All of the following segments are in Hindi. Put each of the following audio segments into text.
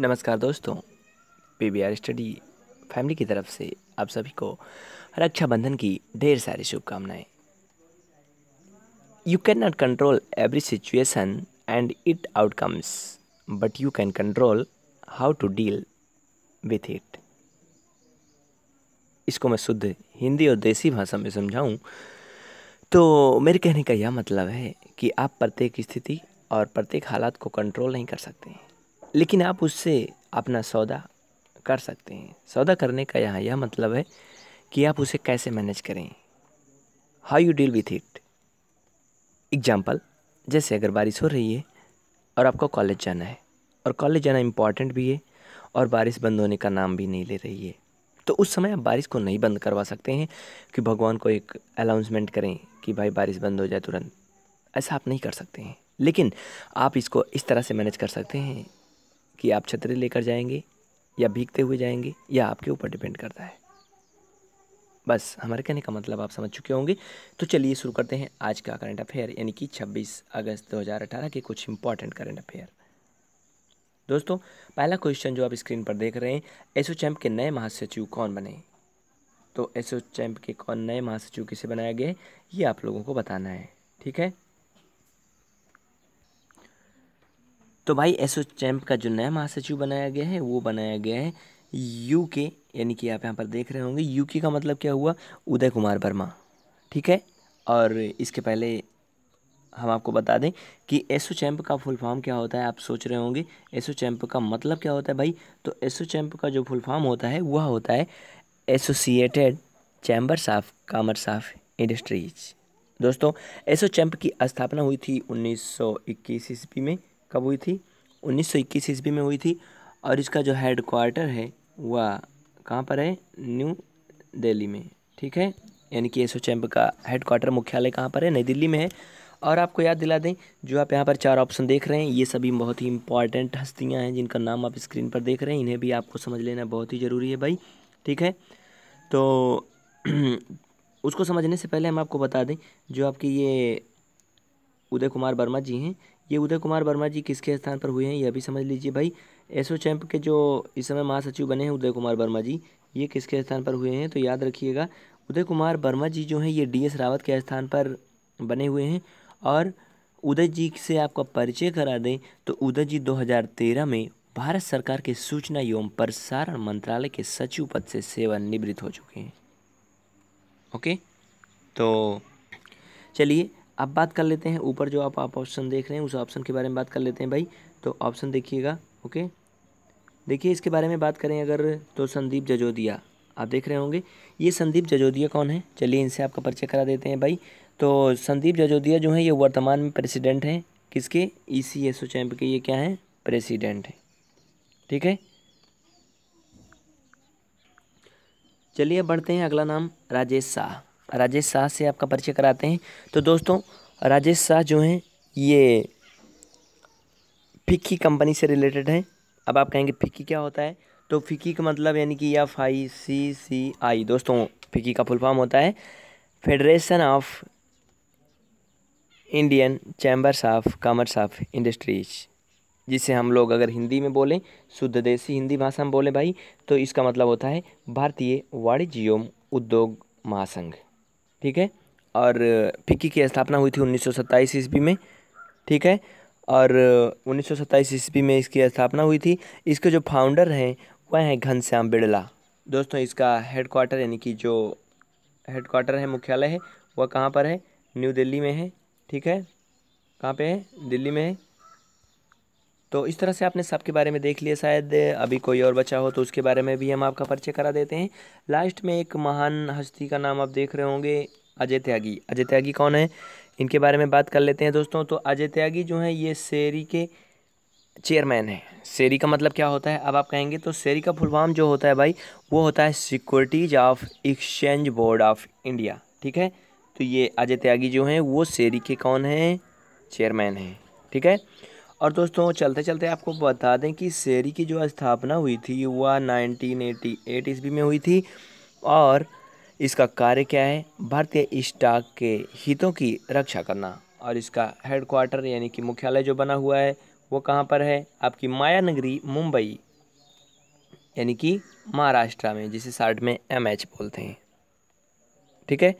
नमस्कार दोस्तों P B R study family की तरफ से आप सभी को रक्षाबंधन की ढेर सारी शुभकामनाएं you can not control every situation and it outcomes but you can control how to deal with it इसको मैं शुद्ध हिंदी और देसी भाषा में समझाऊं तो मेरे कहने का यह मतलब है कि आप प्रत्येक स्थिति और प्रत्येक हालात को कंट्रोल नहीं कर सकते हैं लेकिन आप उससे अपना सौदा कर सकते हैं सौदा करने का यहाँ यह मतलब है कि आप उसे कैसे मैनेज करें how you deal with it example जैसे अगर बारिश हो रही है और आपको कॉलेज जाना है और कॉलेज जाना इम्पॉर्टेंट भी है और बारिश बंद होने का नाम भी नहीं ले रही है तो उस समय आप बारिश को नहीं बंद करवा सकते हैं कि भगवान को एक अनाउंसमेंट करें कि भाई बारिश बंद हो जाए तुरंत ऐसा आप नहीं कर सकते हैं लेकिन आप इसको इस तरह से मैनेज कर सकते हैं कि आप छतरी लेकर जाएंगे या भीगते हुए जाएंगे या आपके ऊपर डिपेंड करता है बस हमारे कहने का मतलब आप समझ चुके होंगे तो चलिए शुरू करते हैं आज का करंट अफेयर यानी कि 26 अगस्त 2018 के कुछ इंपॉर्टेंट करंट अफेयर दोस्तों पहला क्वेश्चन जो आप स्क्रीन पर देख रहे हैं एसओ चैम्प के नए महासचिव कौन बने तो एसओ चैम्प के कौन नए महासचिव किसे बनाया गया है ये आप लोगों को बताना है ठीक है तो भाई एसो चैम्प का जो नया महासचिव बनाया गया है वो बनाया गया है यू के यानी कि आप यहाँ पर देख रहे होंगे यू के का मतलब क्या हुआ उदय कुमार वर्मा ठीक है और इसके पहले हम आपको बता दें कि एसो चैम्प का फुल फॉर्म क्या होता है आप सोच रहे होंगे एसो चैम्प का मतलब क्या होता है भाई तो एसो चैम्प का जो फुल फॉर्म होता है वह होता है associated chambers of commerce of industries दोस्तों एसो चैम्प की स्थापना हुई थी उन्नीस सौ इक्कीस ईस्वी में कब हुई थी उन्नीस सौ इक्कीस ईस्वी में हुई थी और इसका जो हेड क्वार्टर है वह कहाँ पर है न्यू दिल्ली में ठीक है यानी कि एसो चैम्प का हेड क्वार्टर मुख्यालय कहाँ पर है नई दिल्ली में है और आपको याद दिला दें जो आप यहाँ पर चार ऑप्शन देख रहे हैं ये सभी बहुत ही इंपॉर्टेंट हस्तियाँ हैं जिनका नाम आप स्क्रीन पर देख रहे हैं इन्हें भी आपको समझ लेना बहुत ही ज़रूरी है भाई ठीक है तो उसको समझने से पहले हम आपको बता दें जो आपके ये उदय कुमार वर्मा जी हैं ये उदय कुमार वर्मा जी किसके स्थान पर हुए हैं यह भी समझ लीजिए भाई एसो चैम्प के जो इस समय महासचिव बने हैं उदय कुमार वर्मा जी ये किसके स्थान पर हुए हैं तो याद रखिएगा उदय कुमार वर्मा जी जो हैं ये डी एस रावत के स्थान पर बने हुए हैं और उदय जी से आपका परिचय करा दें तो उदय जी दो में भारत सरकार के सूचना एवं प्रसारण मंत्रालय के सचिव पद से सेवानिवृत्त हो चुके हैं ओके तो चलिए अब बात कर लेते हैं ऊपर जो आप ऑप्शन देख रहे हैं उस ऑप्शन के बारे में बात कर लेते हैं भाई तो ऑप्शन देखिएगा ओके देखिए इसके बारे में बात करें अगर तो संदीप जजोदिया आप देख रहे होंगे ये संदीप जजोदिया कौन है चलिए इनसे आपका परिचय करा देते हैं भाई तो संदीप जजोदिया जो है ये वर्तमान में प्रेसिडेंट हैं किसके ई सी एस ओ चैम्प के ये क्या हैं प्रेसिडेंट हैं ठीक है चलिए बढ़ते हैं अगला नाम राजेश शाह राजेश शाह से आपका परिचय कराते हैं तो दोस्तों राजेश शाह जो हैं ये फिक्की कंपनी से रिलेटेड हैं अब आप कहेंगे फिक्की क्या होता है तो फिक्की का मतलब यानी कि एफ आई सी सी आई दोस्तों फिक्की का फुल फॉर्म होता है federation of Indian chambers of commerce of industries जिसे हम लोग अगर हिंदी में बोलें शुद्ध देसी हिंदी भाषा में बोलें भाई तो इसका मतलब होता है भारतीय वाणिज्योम उद्योग महासंघ ठीक है और फिक्की की स्थापना हुई थी उन्नीस सौ सत्ताईस ईस्वी में ठीक है और उन्नीस सौ सत्ताईस ईस्वी में इसकी स्थापना हुई थी इसके जो फाउंडर हैं वह हैं घनश्याम बिड़ला दोस्तों इसका हेड क्वार्टर यानी कि जो हेड क्वार्टर है मुख्यालय है वह कहाँ पर है न्यू दिल्ली में है ठीक है कहाँ पे है दिल्ली में है तो इस तरह से आपने सबके बारे में देख लिया शायद अभी कोई और बचा हो तो उसके बारे में भी हम आपका परिचय करा देते हैं लास्ट में एक महान हस्ती का नाम आप देख रहे होंगे अजय त्यागी अजय त्यागी कौन है इनके बारे में बात कर लेते हैं दोस्तों तो अजय त्यागी जो है ये शेरी के चेयरमैन है शेरी का मतलब क्या होता है अब आप कहेंगे तो शेरी का फुलवाम जो होता है भाई वो होता है securities of exchange board of India ठीक है तो ये अजय त्यागी जो हैं वो शेरी के कौन हैं चेयरमैन हैं ठीक है और दोस्तों चलते चलते आपको बता दें कि शेरी की जो स्थापना हुई थी वह 1988 ईस्वी में हुई थी और इसका कार्य क्या है भारतीय स्टॉक के हितों की रक्षा करना और इसका हेडक्वार्टर यानी कि मुख्यालय जो बना हुआ है वो कहाँ पर है आपकी माया नगरी मुंबई यानी कि महाराष्ट्र में जिसे शार्ट में एम बोलते हैं ठीक है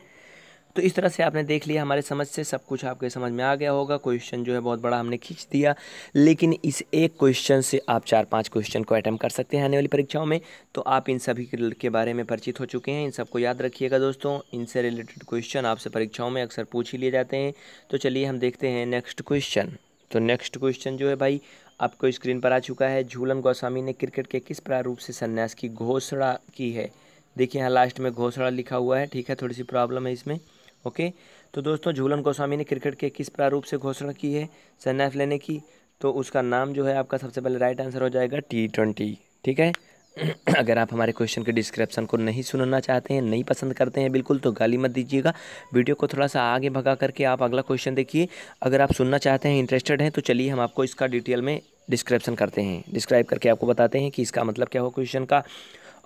तो इस तरह से आपने देख लिया हमारे समझ से सब कुछ आपके समझ में आ गया होगा क्वेश्चन जो है बहुत बड़ा हमने खींच दिया लेकिन इस एक क्वेश्चन से आप चार पांच क्वेश्चन को अटैम्प्ट कर सकते हैं आने वाली परीक्षाओं में तो आप इन सभी के बारे में परिचित हो चुके हैं इन सबको याद रखिएगा दोस्तों इनसे रिलेटेड क्वेश्चन आपसे परीक्षाओं में अक्सर पूछ ही लिए जाते हैं तो चलिए हम देखते हैं नेक्स्ट क्वेश्चन तो नेक्स्ट क्वेश्चन जो है भाई आपको स्क्रीन पर आ चुका है झूलन गोस्वामी ने क्रिकेट के किस प्रारूप से संन्यास की घोषणा की है देखिए यहाँ लास्ट में घोषणा लिखा हुआ है ठीक है थोड़ी सी प्रॉब्लम है इसमें ओके तो दोस्तों झूलन गोस्वामी ने क्रिकेट के किस प्रारूप से घोषणा की है सन्यास लेने की तो उसका नाम जो है आपका सबसे पहले राइट आंसर हो जाएगा टी ट्वेंटी ठीक है अगर आप हमारे क्वेश्चन के डिस्क्रिप्शन को नहीं सुनना चाहते हैं नहीं पसंद करते हैं बिल्कुल तो गाली मत दीजिएगा वीडियो को थोड़ा सा आगे भगा करके आप अगला क्वेश्चन देखिए अगर आप सुनना चाहते हैं इंटरेस्टेड हैं तो चलिए हम आपको इसका डिटेल में डिस्क्रिप्शन करते हैं डिस्क्राइब करके आपको बताते हैं कि इसका मतलब क्या हो क्वेश्चन का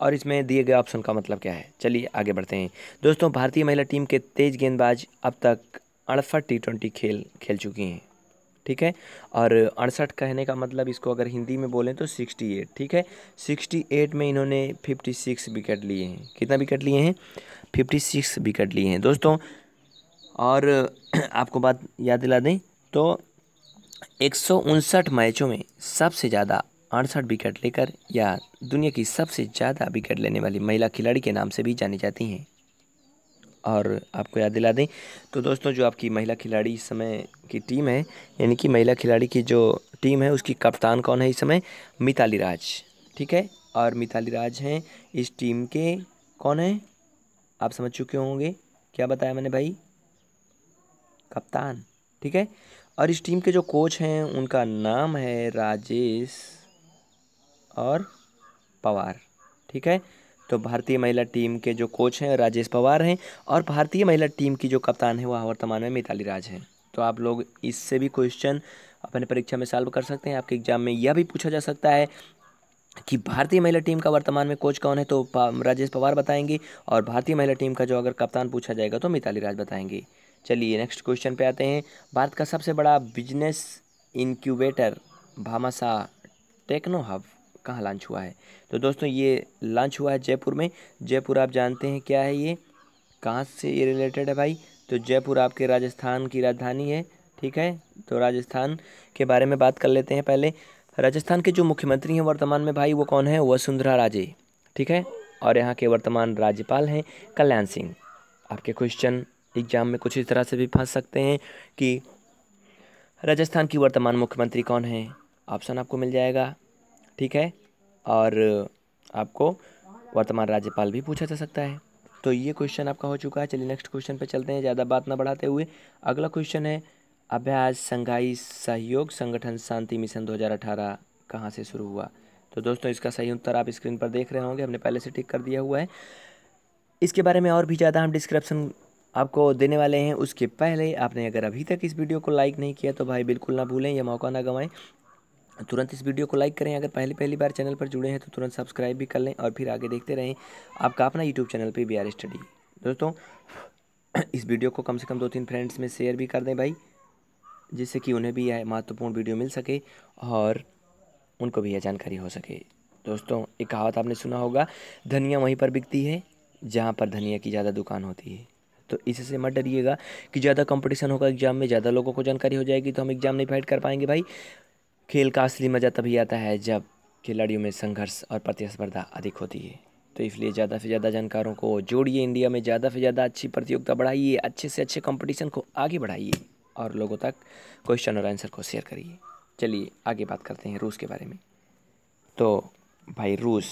और इसमें दिए गए ऑप्शन का मतलब क्या है चलिए आगे बढ़ते हैं दोस्तों भारतीय महिला टीम के तेज गेंदबाज अब तक अड़सठ टी ट्वेंटी खेल खेल चुकी हैं ठीक है और अड़सठ कहने का मतलब इसको अगर हिंदी में बोलें तो सिक्सटी एट ठीक है सिक्सटी एट में इन्होंने फिफ्टी सिक्स विकेट लिए हैं कितना विकेट लिए हैं फिफ्टी सिक्स विकेट लिए हैं दोस्तों और आपको बात याद दिला दें तो एक मैचों में सबसे ज़्यादा अड़सठ विकेट लेकर या दुनिया की सबसे ज़्यादा विकेट लेने वाली महिला खिलाड़ी के नाम से भी जानी जाती हैं और आपको याद दिला दें तो दोस्तों जो आपकी महिला खिलाड़ी इस समय की टीम है यानी कि महिला खिलाड़ी की जो टीम है उसकी कप्तान कौन है इस समय मिताली राज ठीक है और मिताली राज हैं इस टीम के कौन हैं आप समझ चुके होंगे क्या बताया मैंने भाई कप्तान ठीक है और इस टीम के जो कोच हैं उनका नाम है राजेश और पवार ठीक है तो भारतीय महिला टीम के जो कोच हैं राजेश पवार हैं और भारतीय महिला टीम की जो कप्तान है वह वर्तमान में मिताली राज हैं तो आप लोग इससे भी क्वेश्चन अपने परीक्षा में सॉल्व कर सकते हैं आपके एग्जाम में यह भी पूछा जा सकता है कि भारतीय महिला टीम का वर्तमान में कोच कौन है तो राजेश पवार बताएंगे और भारतीय महिला टीम का जो अगर कप्तान पूछा जाएगा तो मिताली राज बताएंगे चलिए नेक्स्ट क्वेश्चन पे आते हैं भारत का सबसे बड़ा business incubator Bhamashah techno hub कहाँ लॉन्च हुआ है तो दोस्तों ये लॉन्च हुआ है जयपुर में जयपुर आप जानते हैं क्या है ये कहाँ से ये रिलेटेड है भाई तो जयपुर आपके राजस्थान की राजधानी है ठीक है तो राजस्थान के बारे में बात कर लेते हैं पहले राजस्थान के जो मुख्यमंत्री हैं वर्तमान में भाई वो कौन है वसुंधरा राजे ठीक है और यहाँ के वर्तमान राज्यपाल हैं कल्याण सिंह आपके क्वेश्चन एग्जाम में कुछ इस तरह से भी फंस सकते हैं कि राजस्थान की वर्तमान मुख्यमंत्री कौन है ऑप्शन आपको मिल जाएगा ठीक है और आपको वर्तमान राज्यपाल भी पूछा जा सकता है तो ये क्वेश्चन आपका हो चुका है चलिए नेक्स्ट क्वेश्चन पे चलते हैं ज़्यादा बात ना बढ़ाते हुए अगला क्वेश्चन है अभ्यास संघाई सहयोग संगठन शांति मिशन 2018 कहाँ से शुरू हुआ तो दोस्तों इसका सही उत्तर आप स्क्रीन पर देख रहे होंगे हमने पहले से ठीक कर दिया हुआ है इसके बारे में और भी ज़्यादा हम डिस्क्रिप्शन आपको देने वाले हैं उसके पहले आपने अगर अभी तक इस वीडियो को लाइक नहीं किया तो भाई बिल्कुल ना भूलें यह मौका ना गंवाएं तुरंत इस वीडियो को लाइक करें अगर पहली पहली बार चैनल पर जुड़े हैं तो तुरंत सब्सक्राइब भी कर लें और फिर आगे देखते रहें आपका अपना यूट्यूब चैनल पर बी आर स्टडी दोस्तों इस वीडियो को कम से कम दो तीन फ्रेंड्स में शेयर भी कर दें भाई जिससे कि उन्हें भी यह महत्वपूर्ण वीडियो मिल सके और उनको भी यह जानकारी हो सके दोस्तों एक कहावत आपने सुना होगा धनिया वहीं पर बिकती है जहाँ पर धनिया की ज़्यादा दुकान होती है तो इससे मत डरिएगा कि ज़्यादा कंपटीशन होगा एग्ज़ाम में ज़्यादा लोगों को जानकारी हो जाएगी तो हम एग्ज़ाम नहीं फाइट कर पाएंगे भाई खेल का असली मज़ा तभी आता है जब खिलाड़ियों में संघर्ष और प्रतिस्पर्धा अधिक होती है तो इसलिए ज़्यादा से ज़्यादा जानकारों को जोड़िए इंडिया में ज़्यादा से ज़्यादा अच्छी प्रतियोगिता बढ़ाइए अच्छे से अच्छे कंपटीशन को आगे बढ़ाइए और लोगों तक क्वेश्चन और आंसर को शेयर करिए चलिए आगे बात करते हैं रूस के बारे में तो भाई रूस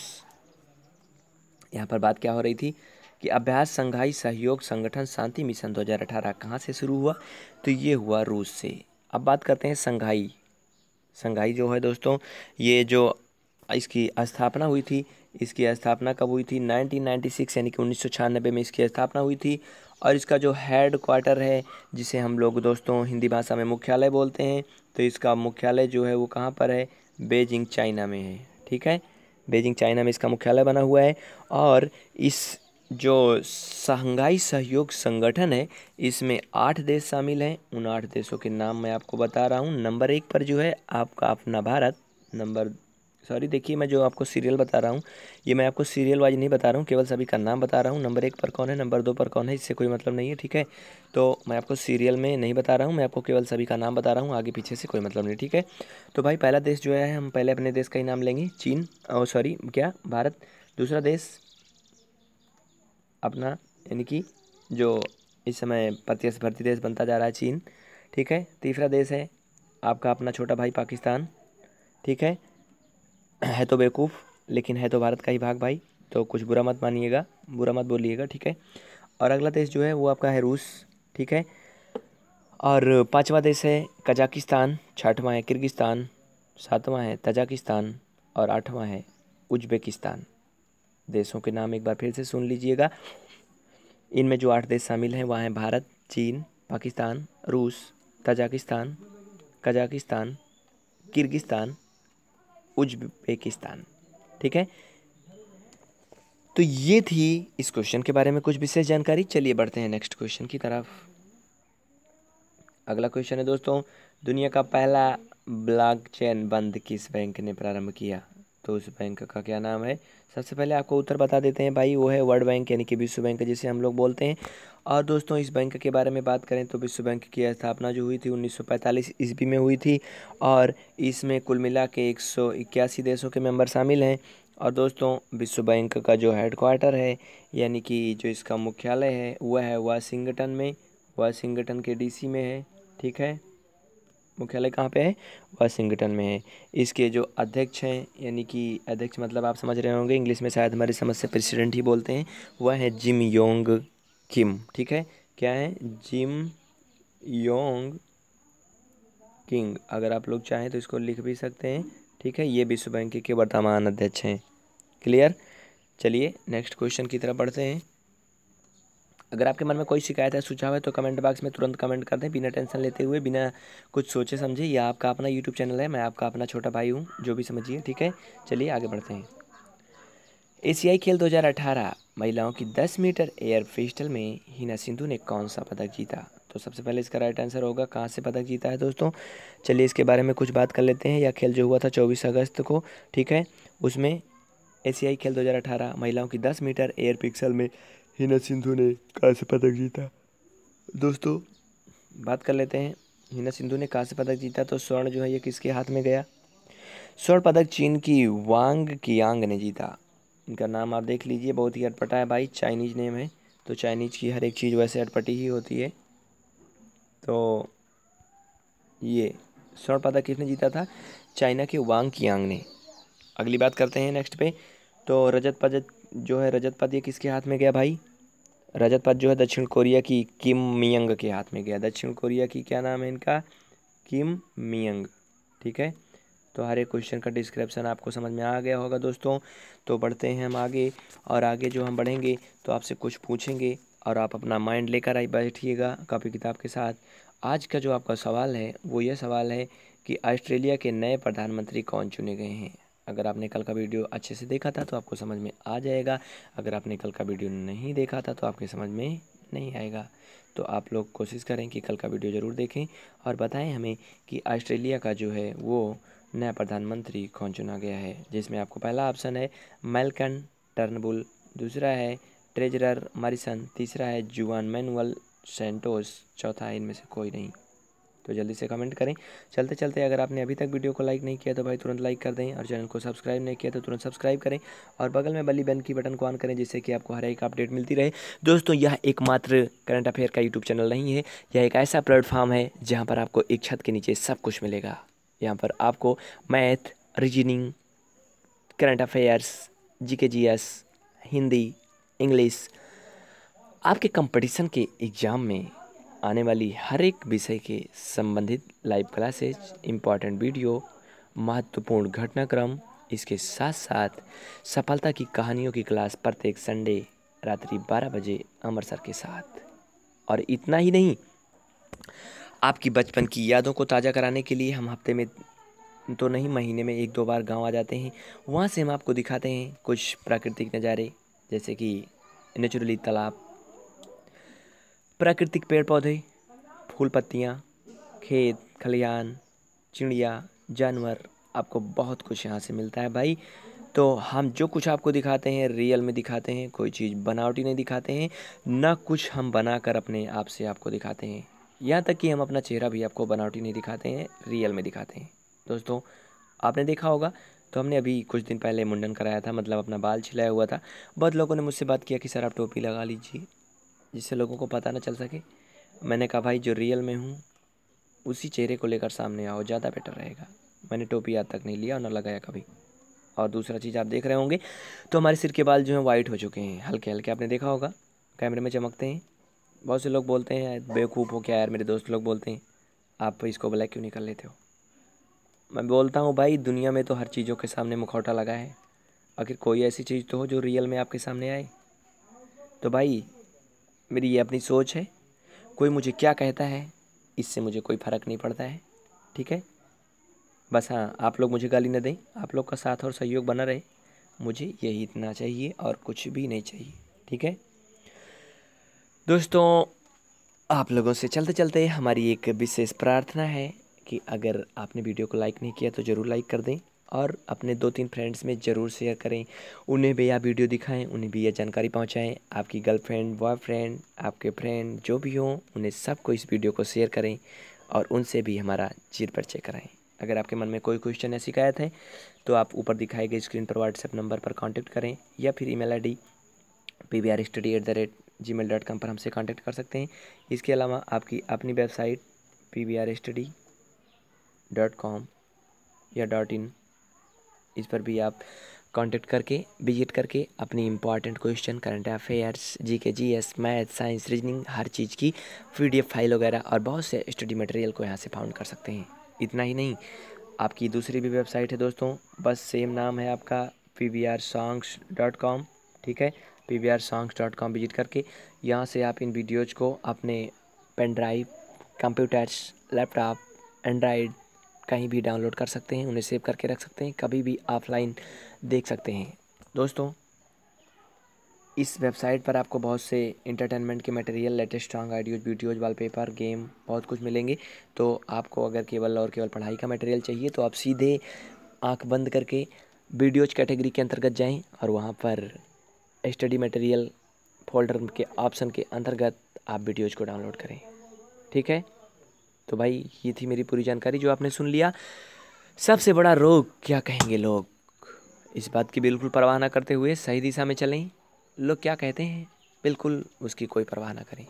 यहाँ पर बात क्या हो रही थी कि अभ्यास संघाई सहयोग संगठन शांति मिशन 2018 कहाँ से शुरू हुआ तो ये हुआ रूस से अब बात करते हैं संघाई संघाई जो है दोस्तों ये जो इसकी स्थापना हुई थी इसकी स्थापना कब हुई थी 1996 यानी कि उन्नीस में इसकी स्थापना हुई थी और इसका जो हेड क्वार्टर है जिसे हम लोग दोस्तों हिंदी भाषा में मुख्यालय बोलते हैं तो इसका मुख्यालय जो है वो कहाँ पर है बेजिंग चाइना में है ठीक है बेजिंग चाइना में इसका मुख्यालय बना हुआ है और इस जो शंघाई सहयोग संगठन है इसमें आठ देश शामिल हैं उन आठ देशों के नाम मैं आपको बता रहा हूँ नंबर एक पर जो है आपका अपना भारत नंबर सॉरी देखिए मैं जो आपको सीरियल बता रहा हूँ ये मैं आपको सीरियल वाइज नहीं बता रहा हूँ केवल सभी का नाम बता रहा हूँ नंबर एक पर कौन है नंबर दो पर कौन है इससे कोई मतलब नहीं है ठीक है तो मैं आपको सीरियल में नहीं बता रहा हूँ मैं आपको केवल सभी का नाम बता रहा हूँ आगे पीछे से कोई मतलब नहीं ठीक है तो भाई पहला देश जो है हम पहले अपने देश का ही नाम लेंगे चीन और सॉरी क्या भारत दूसरा देश अपना यानी कि जो इस समय प्रत्यक्ष भर्ती देश बनता जा रहा है चीन ठीक है तीसरा देश है आपका अपना छोटा भाई पाकिस्तान ठीक है है तो बेवकूफ़ लेकिन है तो भारत का ही भाग भाई तो कुछ बुरा मत मानिएगा बुरा मत बोलिएगा ठीक है और अगला देश जो है वो आपका है रूस ठीक है और पांचवा देश है कजाकिस्तान छठवां है किर्गिस्तान सातवां है तजाकिस्तान और आठवां है उज्बेकिस्तान देशों के नाम एक बार फिर से सुन लीजिएगा इनमें जो आठ देश शामिल हैं वह हैं भारत चीन पाकिस्तान रूस तजाकिस्तान कजाकिस्तान किर्गिस्तान उज्बेकिस्तान ठीक है तो ये थी इस क्वेश्चन के बारे में कुछ विशेष जानकारी चलिए बढ़ते हैं नेक्स्ट क्वेश्चन की तरफ अगला क्वेश्चन है दोस्तों दुनिया का पहला ब्लॉकचेन बंद किस बैंक ने प्रारंभ किया तो उस बैंक का क्या नाम है सबसे पहले आपको उत्तर बता देते हैं भाई वो है वर्ल्ड बैंक यानी कि विश्व बैंक जिसे हम लोग बोलते हैं और दोस्तों इस बैंक के बारे में बात करें तो विश्व बैंक की स्थापना जो हुई थी 1945 ईस्वी में हुई थी और इसमें कुल मिला के एक देशों के मेंबर शामिल हैं और दोस्तों विश्व बैंक का जो हेडक्वार्टर है यानी कि जो इसका मुख्यालय है वह है वाशिंगटन में वाशिंगटन के डी में है ठीक है मुख्यालय कहाँ पे है वाशिंगटन में है इसके जो अध्यक्ष हैं यानी कि अध्यक्ष मतलब आप समझ रहे होंगे इंग्लिश में शायद हमारी समझ से प्रेसिडेंट ही बोलते हैं वह है जिम योंग किम ठीक है क्या है जिम योंग किंग अगर आप लोग चाहें तो इसको लिख भी सकते हैं ठीक है ये विश्व बैंक के वर्तमान अध्यक्ष हैं क्लियर चलिए नेक्स्ट क्वेश्चन की तरफ बढ़ते हैं अगर आपके मन में कोई शिकायत है सुझाव है तो कमेंट बॉक्स में तुरंत कमेंट कर दें बिना टेंशन लेते हुए बिना कुछ सोचे समझे या आपका अपना यूट्यूब चैनल है मैं आपका अपना छोटा भाई हूँ जो भी समझिए ठीक है चलिए आगे बढ़ते हैं एशियाई खेल 2018 महिलाओं की 10 मीटर एयर पिस्टल में हिना सिंधु ने कौन सा पदक जीता तो सबसे पहले इसका राइट आंसर होगा कहाँ से पदक जीता है दोस्तों चलिए इसके बारे में कुछ बात कर लेते हैं यह खेल जो हुआ था 24 अगस्त को ठीक है उसमें एशियाई खेल 2018 महिलाओं की 10 मीटर एयर पिक्सल में हिना सिंधु ने कांस्य पदक जीता दोस्तों बात कर लेते हैं हिना सिंधु ने कांस्य पदक जीता तो स्वर्ण जो है ये किसके हाथ में गया स्वर्ण पदक चीन की वांग कियांग ने जीता इनका नाम आप देख लीजिए बहुत ही अटपटा है भाई चाइनीज नेम है तो चाइनीज की हर एक चीज़ वैसे अटपटी ही होती है तो ये स्वर्ण पदक किसने जीता था चाइना के वांग कियांग ने अगली बात करते हैं नेक्स्ट पे तो रजत पदक जो है रजत पद ये किसके हाथ में गया भाई रजत पद जो है दक्षिण कोरिया की किम मियंग के हाथ में गया दक्षिण कोरिया की क्या नाम है इनका किम मियंग ठीक है तो हर एक क्वेश्चन का डिस्क्रिप्शन आपको समझ में आ गया होगा दोस्तों तो बढ़ते हैं हम आगे और आगे जो हम बढ़ेंगे तो आपसे कुछ पूछेंगे और आप अपना माइंड लेकर आई बैठिएगा कापी किताब के साथ आज का जो आपका सवाल है वो ये सवाल है कि ऑस्ट्रेलिया के नए प्रधानमंत्री कौन चुने गए हैं अगर आपने कल का वीडियो अच्छे से देखा था तो आपको समझ में आ जाएगा अगर आपने कल का वीडियो नहीं देखा था तो आपके समझ में नहीं आएगा तो आप लोग कोशिश करें कि कल का वीडियो ज़रूर देखें और बताएं हमें कि ऑस्ट्रेलिया का जो है वो नया प्रधानमंत्री कौन चुना गया है जिसमें आपको पहला ऑप्शन है मेलकन टर्नबुल दूसरा है ट्रेजरर मारिसन तीसरा है जुआन मैनुअल सेंटोस चौथा है इनमें से कोई नहीं तो जल्दी से कमेंट करें चलते चलते अगर आपने अभी तक वीडियो को लाइक नहीं किया तो भाई तुरंत लाइक कर दें और चैनल को सब्सक्राइब नहीं किया तो तुरंत सब्सक्राइब करें और बगल में बली बैन की बटन को ऑन करें जिससे कि आपको हर एक अपडेट मिलती रहे दोस्तों यह एकमात्र करंट अफेयर का यूट्यूब चैनल नहीं है यह एक ऐसा प्लेटफॉर्म है जहाँ पर आपको एक छत के नीचे सब कुछ मिलेगा यहाँ पर आपको math reasoning current affairs S Hindi English आपके कंपटीशन के एग्ज़ाम में आने वाली हर एक विषय के संबंधित लाइव क्लासेज इम्पॉर्टेंट वीडियो महत्वपूर्ण घटनाक्रम इसके साथ साथ सफलता की कहानियों की क्लास प्रत्येक संडे रात्रि 12 बजे अमृतसर के साथ और इतना ही नहीं आपकी बचपन की यादों को ताज़ा कराने के लिए हम हफ्ते में तो नहीं महीने में एक दो बार गांव आ जाते हैं वहाँ से हम आपको दिखाते हैं कुछ प्राकृतिक नज़ारे जैसे कि नेचुरली तालाब प्राकृतिक पेड़ पौधे फूल पत्तियाँ खेत खलिहान चिड़िया जानवर आपको बहुत कुछ यहाँ से मिलता है भाई तो हम जो कुछ आपको दिखाते हैं रियल में दिखाते हैं कोई चीज़ बनावटी नहीं दिखाते हैं ना कुछ हम बनाकर अपने आप से आपको दिखाते हैं यहाँ तक कि हम अपना चेहरा भी आपको बनावटी नहीं दिखाते हैं रियल में दिखाते हैं दोस्तों आपने देखा होगा तो हमने अभी कुछ दिन पहले मुंडन कराया था मतलब अपना बाल छिलाया हुआ था बहुत लोगों ने मुझसे बात किया कि सर आप टोपी लगा लीजिए जिससे लोगों को पता ना चल सके मैंने कहा भाई जो रियल में हूँ उसी चेहरे को लेकर सामने आओ ज़्यादा बेटर रहेगा मैंने टोपी आज तक नहीं लिया और ना लगाया कभी और दूसरा चीज़ आप देख रहे होंगे तो हमारे सिर के बाल जो हैं वाइट हो चुके हैं हल्के हल्के आपने देखा होगा कैमरे में चमकते हैं बहुत से लोग बोलते हैं बेवकूफ़ हो क्या यार मेरे दोस्त लोग बोलते हैं आप इसको ब्लैक क्यों कर लेते हो मैं बोलता हूँ भाई दुनिया में तो हर चीज़ों के सामने मुखौटा लगा है आखिर कोई ऐसी चीज़ तो हो जो रियल में आपके सामने आए तो भाई मेरी ये अपनी सोच है कोई मुझे क्या कहता है इससे मुझे कोई फ़र्क नहीं पड़ता है ठीक है बस हाँ आप लोग मुझे गाली ना दें आप लोग का साथ और सहयोग बना रहे मुझे यही इतना चाहिए और कुछ भी नहीं चाहिए ठीक है दोस्तों आप लोगों से चलते चलते हमारी एक विशेष प्रार्थना है कि अगर आपने वीडियो को लाइक नहीं किया तो ज़रूर लाइक कर दें और अपने दो तीन फ्रेंड्स में ज़रूर शेयर करें उन्हें भी यह वीडियो दिखाएं उन्हें भी यह जानकारी पहुंचाएं आपकी गर्लफ्रेंड बॉयफ्रेंड आपके फ्रेंड जो भी हों उन्हें सबको इस वीडियो को शेयर करें और उनसे भी हमारा चिर परिचय कराएँ अगर आपके मन में कोई क्वेश्चन या शिकायत है तो आप ऊपर दिखाए गए स्क्रीन पर व्हाट्सएप नंबर पर कॉन्टैक्ट करें या फिर mail I D P V R study at the rate Gmail dot पर हमसे कॉन्टैक्ट कर सकते हैं इसके अलावा आपकी अपनी website P V R study dot com या डॉट इन इस पर भी आप कांटेक्ट करके विजिट करके अपनी important question current affairs G K G S math science reasoning हर चीज़ की पी फाइल वगैरह और बहुत से स्टडी मटेरियल को यहाँ से फाउंड कर सकते हैं इतना ही नहीं आपकी दूसरी भी वेबसाइट है दोस्तों बस सेम नाम है आपका P V R songs dot com ठीक है P V R songs dot com visit करके यहाँ से आप इन वीडियोज़ को अपने pen drive computers laptop Android कहीं भी डाउनलोड कर सकते हैं उन्हें सेव करके रख सकते हैं कभी भी ऑफलाइन देख सकते हैं दोस्तों इस वेबसाइट पर आपको बहुत से इंटरटेनमेंट के material latest strong audios videos wallpaper game बहुत कुछ मिलेंगे तो आपको अगर केवल और केवल पढ़ाई का मटेरियल चाहिए तो आप सीधे आंख बंद करके वीडियोज कैटेगरी के अंतर्गत जाएं और वहाँ पर स्टडी मटेरियल फोल्डर के ऑप्शन के अंतर्गत आप वीडियोज को डाउनलोड करें ठीक है तो भाई ये थी मेरी पूरी जानकारी जो आपने सुन लिया सबसे बड़ा रोग क्या कहेंगे लोग इस बात की बिल्कुल परवाह ना करते हुए सही दिशा में चलें लोग क्या कहते हैं बिल्कुल उसकी कोई परवाह ना करें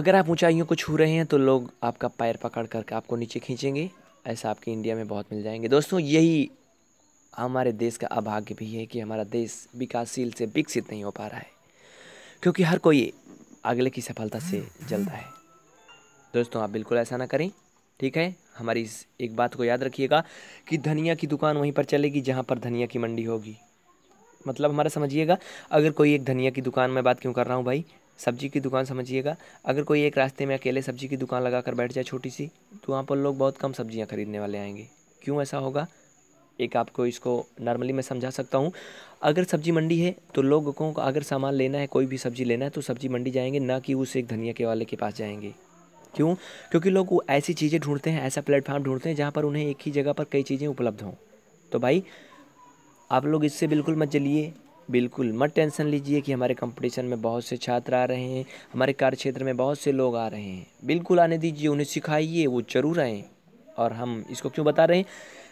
अगर आप ऊंचाइयों को छू रहे हैं तो लोग आपका पैर पकड़ करके आपको नीचे खींचेंगे ऐसा आपके इंडिया में बहुत मिल जाएंगे दोस्तों यही हमारे देश का अभाग्य भी है कि हमारा देश विकासशील से विकसित नहीं हो पा रहा है क्योंकि हर कोई अगले की सफलता से जलता है दोस्तों आप बिल्कुल ऐसा ना करें ठीक है हमारी इस एक बात को याद रखिएगा कि धनिया की दुकान वहीं पर चलेगी जहाँ पर धनिया की मंडी होगी मतलब हमारा समझिएगा अगर कोई एक धनिया की दुकान में बात क्यों कर रहा हूँ भाई सब्जी की दुकान समझिएगा अगर कोई एक रास्ते में अकेले सब्जी की दुकान लगा कर बैठ जाए छोटी सी तो वहाँ पर लोग बहुत कम सब्जियाँ खरीदने वाले आएंगे क्यों ऐसा होगा एक आपको इसको नॉर्मली मैं समझा सकता हूँ अगर सब्जी मंडी है तो लोगों को अगर सामान लेना है कोई भी सब्जी लेना है तो सब्जी मंडी जाएंगे ना कि उस एक धनिया के वाले के पास जाएंगे क्यों क्योंकि लोग वो ऐसी चीज़ें ढूंढते हैं ऐसा प्लेटफॉर्म ढूंढते हैं जहाँ पर उन्हें एक ही जगह पर कई चीज़ें उपलब्ध हों तो भाई आप लोग इससे बिल्कुल मत जलिए बिल्कुल मत टेंशन लीजिए कि हमारे कंपटीशन में बहुत से छात्र आ रहे हैं हमारे कार्य क्षेत्र में बहुत से लोग आ रहे हैं बिल्कुल आने दीजिए उन्हें सिखाइए वो जरूर आएँ और हम इसको क्यों बता रहे हैं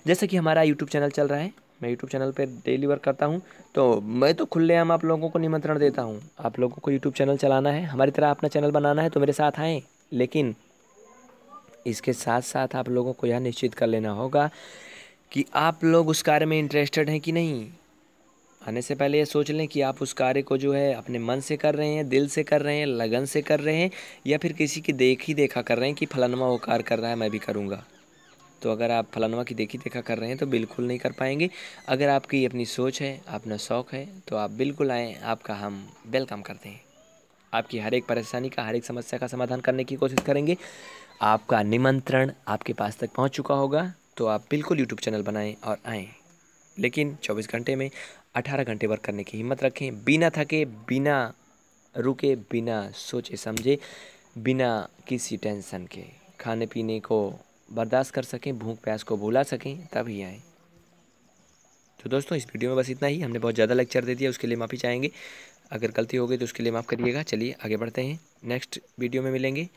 जैसे कि हमारा यूट्यूब चैनल चल रहा है मैं यूट्यूब चैनल पर डेली वर्क करता हूँ तो मैं तो खुलेआम आप लोगों को निमंत्रण देता हूँ आप लोगों को यूट्यूब चैनल चलाना है हमारी तरह अपना चैनल बनाना है तो मेरे साथ आएँ लेकिन इसके साथ साथ आप लोगों को यह निश्चित कर लेना होगा कि आप लोग उस कार्य में इंटरेस्टेड हैं कि नहीं आने से पहले ये सोच लें कि आप उस कार्य को जो है अपने मन से कर रहे हैं दिल से कर रहे हैं लगन से कर रहे हैं या फिर किसी की देख ही देखा कर रहे हैं कि फलनवा वो कार्य कर रहा है मैं भी करूँगा तो अगर आप फलनवा की देखी देखा कर रहे हैं तो बिल्कुल नहीं कर पाएंगे अगर आपकी अपनी सोच है अपना शौक़ है तो आप बिल्कुल आएँ आपका हम वेलकम करते हैं आपकी हर एक परेशानी का हर एक समस्या का समाधान करने की कोशिश करेंगे आपका निमंत्रण आपके पास तक पहुंच चुका होगा तो आप बिल्कुल यूट्यूब चैनल बनाएं और आएँ लेकिन 24 घंटे में 18 घंटे वर्क करने की हिम्मत रखें बिना थके बिना रुके बिना सोचे समझे बिना किसी टेंशन के खाने पीने को बर्दाश्त कर सकें भूख प्यास को भुला सकें तभी आएँ तो दोस्तों इस वीडियो में बस इतना ही हमने बहुत ज़्यादा लेक्चर दे दिया उसके लिए माफ़ी चाहेंगे अगर गलती हो गई तो उसके लिए माफ़ करिएगा चलिए आगे बढ़ते हैं नेक्स्ट वीडियो में मिलेंगे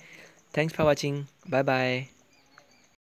thanks for watching bye bye